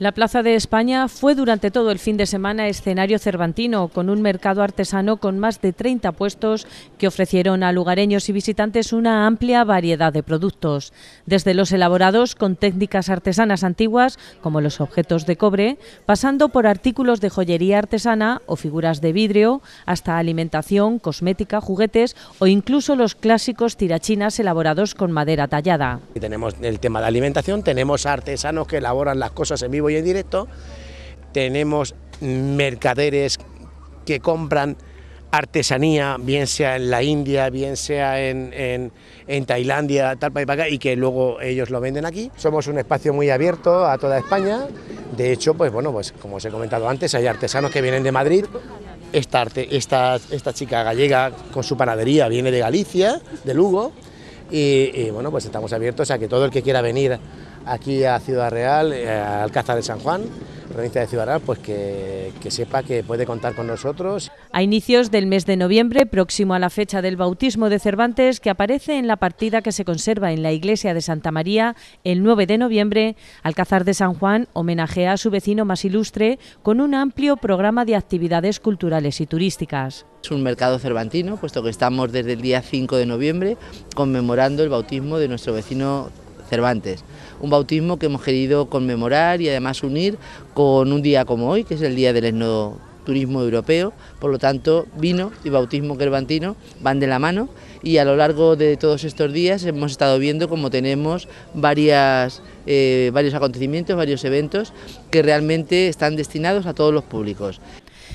La Plaza de España fue durante todo el fin de semana escenario cervantino, con un mercado artesano con más de 30 puestos que ofrecieron a lugareños y visitantes una amplia variedad de productos, desde los elaborados con técnicas artesanas antiguas, como los objetos de cobre, pasando por artículos de joyería artesana o figuras de vidrio, hasta alimentación, cosmética, juguetes o incluso los clásicos tirachinas elaborados con madera tallada. tenemos el tema de alimentación, tenemos artesanos que elaboran las cosas en vivo en directo. Tenemos mercaderes que compran artesanía, bien sea en la India, bien sea en, en, en Tailandia, tal para y para y que luego ellos lo venden aquí. Somos un espacio muy abierto a toda España. De hecho, pues bueno, pues como os he comentado antes, hay artesanos que vienen de Madrid. Esta, esta, esta chica gallega con su panadería viene de Galicia, de Lugo. Y, y bueno, pues estamos abiertos a que todo el que quiera venir aquí a Ciudad Real, eh, Alcázar de San Juan, provincia de Ciudad Real, pues que, que sepa que puede contar con nosotros. A inicios del mes de noviembre, próximo a la fecha del bautismo de Cervantes, que aparece en la partida que se conserva en la iglesia de Santa María, el 9 de noviembre, Alcázar de San Juan homenajea a su vecino más ilustre con un amplio programa de actividades culturales y turísticas. Es un mercado cervantino, puesto que estamos desde el día 5 de noviembre conmemorando el bautismo de nuestro vecino Cervantes. Un bautismo que hemos querido conmemorar y además unir con un día como hoy, que es el Día del turismo Europeo. Por lo tanto, vino y bautismo cervantino van de la mano y a lo largo de todos estos días hemos estado viendo cómo tenemos eh, varios acontecimientos, varios eventos que realmente están destinados a todos los públicos.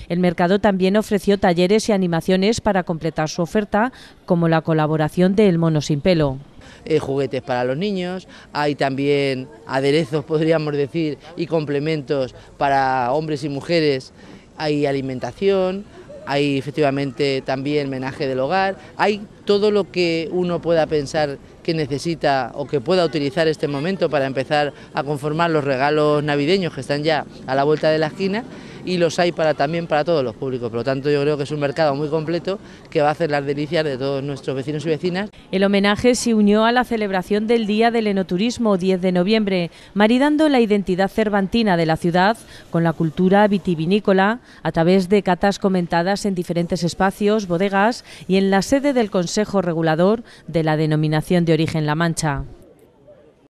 El mercado también ofreció talleres y animaciones para completar su oferta, como la colaboración de El Mono Sin Pelo. Eh, juguetes para los niños, hay también aderezos, podríamos decir, y complementos para hombres y mujeres, hay alimentación, hay efectivamente también menaje del hogar, hay todo lo que uno pueda pensar que necesita o que pueda utilizar este momento para empezar a conformar los regalos navideños que están ya a la vuelta de la esquina y los hay para, también para todos los públicos. Por lo tanto, yo creo que es un mercado muy completo que va a hacer las delicias de todos nuestros vecinos y vecinas. El homenaje se unió a la celebración del Día del Enoturismo, 10 de noviembre, maridando la identidad cervantina de la ciudad con la cultura vitivinícola a través de catas comentadas en diferentes espacios, bodegas y en la sede del Consejo Regulador de la denominación de origen La Mancha.